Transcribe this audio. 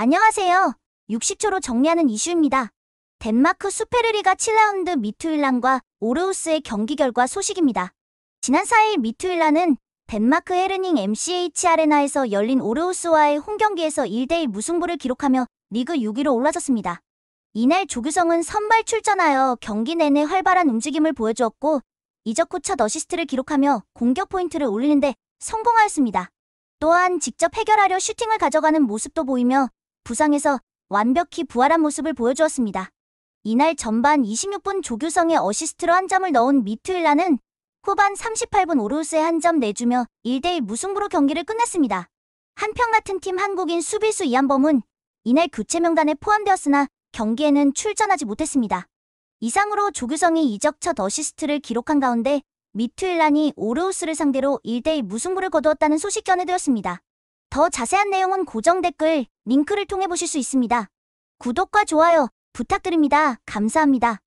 안녕하세요. 60초로 정리하는 이슈입니다. 덴마크 수페르리가 7라운드 미투일란과 오르우스의 경기 결과 소식입니다. 지난 4일 미투일란은 덴마크 헤르닝 MCH 아레나에서 열린 오르우스와의 홈경기에서 1대1 무승부를 기록하며 리그 6위로 올라섰습니다. 이날 조규성은 선발 출전하여 경기 내내 활발한 움직임을 보여주었고 이적 후첫 어시스트를 기록하며 공격 포인트를 올리는데 성공하였습니다. 또한 직접 해결하려 슈팅을 가져가는 모습도 보이며 부상에서 완벽히 부활한 모습을 보여주었습니다. 이날 전반 26분 조규성의 어시스트로 한 점을 넣은 미트윌라는 후반 38분 오르우스에 한 점 내주며 1대1 무승부로 경기를 끝냈습니다. 한편 같은 팀 한국인 수비수 이한범은 이날 교체 명단에 포함되었으나 경기에는 출전하지 못했습니다. 이상으로 조규성이 이적 첫 어시스트를 기록한 가운데 미트윌란이 오르우스를 상대로 1대1 무승부를 거두었다는 소식 전해드렸습니다. 더 자세한 내용은 고정 댓글 링크를 통해 보실 수 있습니다. 구독과 좋아요 부탁드립니다. 감사합니다.